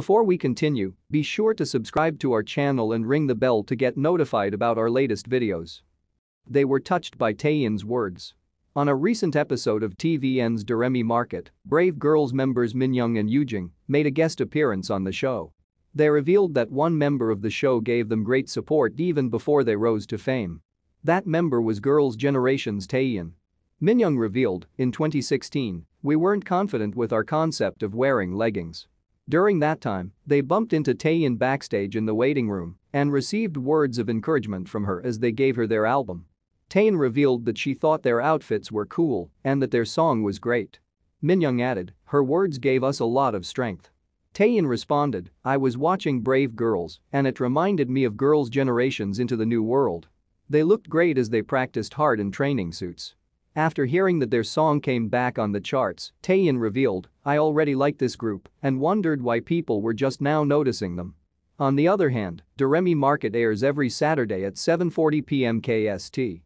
Before we continue, be sure to subscribe to our channel and ring the bell to get notified about our latest videos. They were touched by Taeyeon's words. On a recent episode of TVN's Doremi Market, Brave Girls members Minyoung and Yujing made a guest appearance on the show. They revealed that one member of the show gave them great support even before they rose to fame. That member was Girls' Generation's Taeyeon. Minyoung revealed, in 2016, we weren't confident with our concept of wearing leggings. During that time, they bumped into Taeyeon backstage in the waiting room and received words of encouragement from her as they gave her their album. Taeyeon revealed that she thought their outfits were cool and that their song was great. Minyoung added, her words gave us a lot of strength. Taeyeon responded, I was watching Brave Girls and it reminded me of girls' generations into the new world. They looked great as they practiced hard in training suits. After hearing that their song came back on the charts, Taeyeon revealed, I already liked this group and wondered why people were just now noticing them. On the other hand, Doremi Market airs every Saturday at 7.40 pm KST.